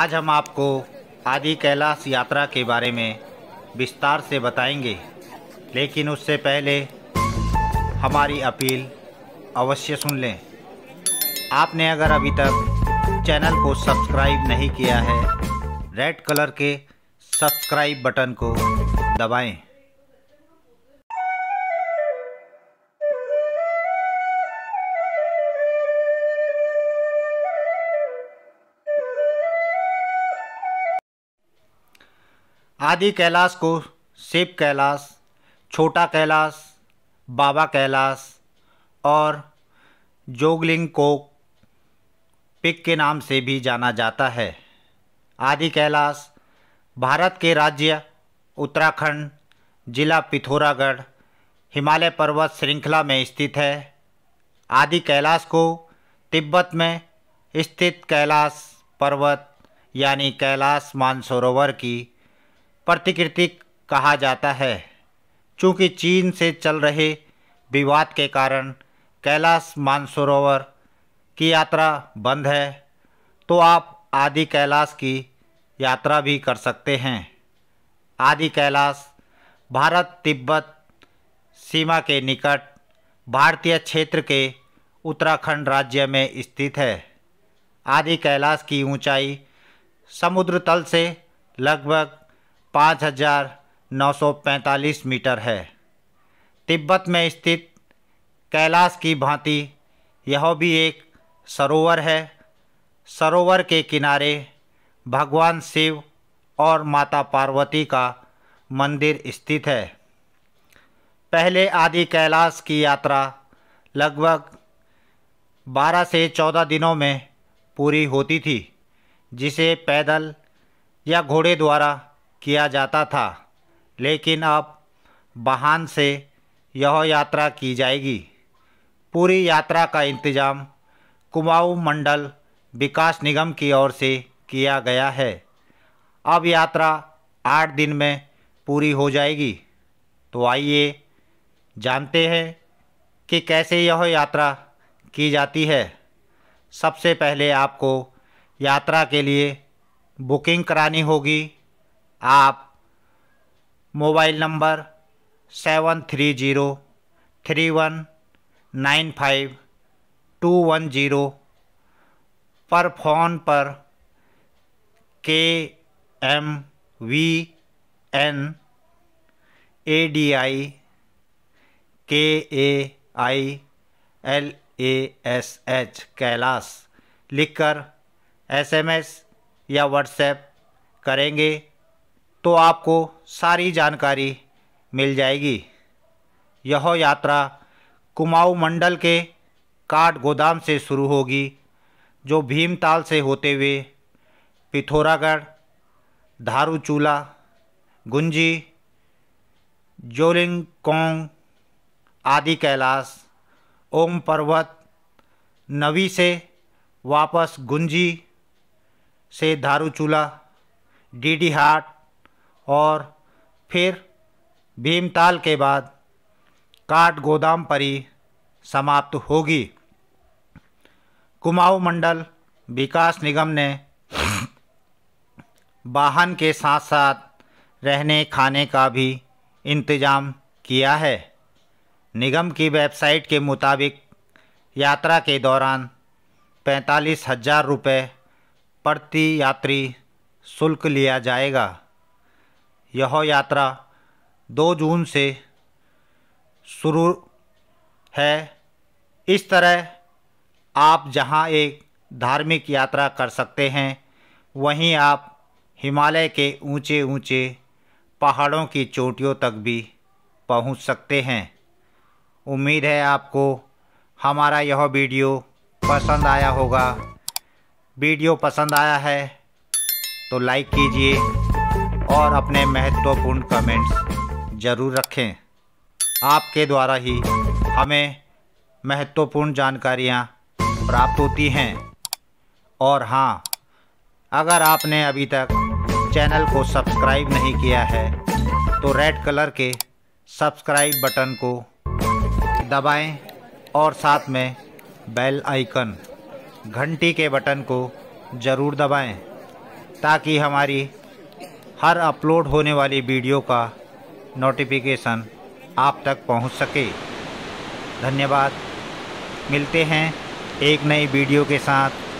आज हम आपको आदि कैलाश यात्रा के बारे में विस्तार से बताएंगे लेकिन उससे पहले हमारी अपील अवश्य सुन लें आपने अगर अभी तक चैनल को सब्सक्राइब नहीं किया है रेड कलर के सब्सक्राइब बटन को दबाएं आदि कैलाश को शिव कैलाश छोटा कैलाश बाबा कैलाश और जोगलिंग को पिक के नाम से भी जाना जाता है आदि कैलाश भारत के राज्य उत्तराखंड जिला पिथौरागढ़ हिमालय पर्वत श्रृंखला में स्थित है आदि कैलाश को तिब्बत में स्थित कैलाश पर्वत यानी कैलाश मानसरोवर की प्रतिकृति कहा जाता है चूँकि चीन से चल रहे विवाद के कारण कैलाश मानसरोवर की यात्रा बंद है तो आप आदि कैलाश की यात्रा भी कर सकते हैं आदि कैलाश भारत तिब्बत सीमा के निकट भारतीय क्षेत्र के उत्तराखंड राज्य में स्थित है आदि कैलाश की ऊंचाई समुद्र तल से लगभग पाँच हज़ार नौ सौ पैंतालीस मीटर है तिब्बत में स्थित कैलाश की भांति यह भी एक सरोवर है सरोवर के किनारे भगवान शिव और माता पार्वती का मंदिर स्थित है पहले आदि कैलाश की यात्रा लगभग 12 से 14 दिनों में पूरी होती थी जिसे पैदल या घोड़े द्वारा किया जाता था लेकिन अब वाहन से यह यात्रा की जाएगी पूरी यात्रा का इंतज़ाम कुमाऊ मंडल विकास निगम की ओर से किया गया है अब यात्रा आठ दिन में पूरी हो जाएगी तो आइए जानते हैं कि कैसे यह यात्रा की जाती है सबसे पहले आपको यात्रा के लिए बुकिंग करानी होगी आप mobile number seven three zero three one nine five two one zero पर फ़ोन पर K M V N A D I K A I L A S H Kailash लिखकर एसएमएस या व्हाट्सएप करेंगे तो आपको सारी जानकारी मिल जाएगी यह यात्रा कुमाऊ मंडल के काट गोदाम से शुरू होगी जो भीमताल से होते हुए पिथौरागढ़ धारूचूला गुंजी जोलिंग कोंग आदि कैलाश ओम पर्वत नवी से वापस गुंजी से धारूचूला डीडी हाट और फिर भीमताल के बाद काट गोदाम परी समाप्त होगी कुमाऊ मंडल विकास निगम ने वाहन के साथ साथ रहने खाने का भी इंतजाम किया है निगम की वेबसाइट के मुताबिक यात्रा के दौरान पैंतालीस हजार रुपये प्रति यात्री शुल्क लिया जाएगा यह यात्रा 2 जून से शुरू है इस तरह आप जहां एक धार्मिक यात्रा कर सकते हैं वहीं आप हिमालय के ऊंचे ऊंचे पहाड़ों की चोटियों तक भी पहुंच सकते हैं उम्मीद है आपको हमारा यह वीडियो पसंद आया होगा वीडियो पसंद आया है तो लाइक कीजिए और अपने महत्वपूर्ण कमेंट्स ज़रूर रखें आपके द्वारा ही हमें महत्वपूर्ण जानकारियाँ प्राप्त होती हैं और हाँ अगर आपने अभी तक चैनल को सब्सक्राइब नहीं किया है तो रेड कलर के सब्सक्राइब बटन को दबाएं और साथ में बेल आइकन घंटी के बटन को ज़रूर दबाएं ताकि हमारी हर अपलोड होने वाली वीडियो का नोटिफिकेशन आप तक पहुंच सके धन्यवाद मिलते हैं एक नई वीडियो के साथ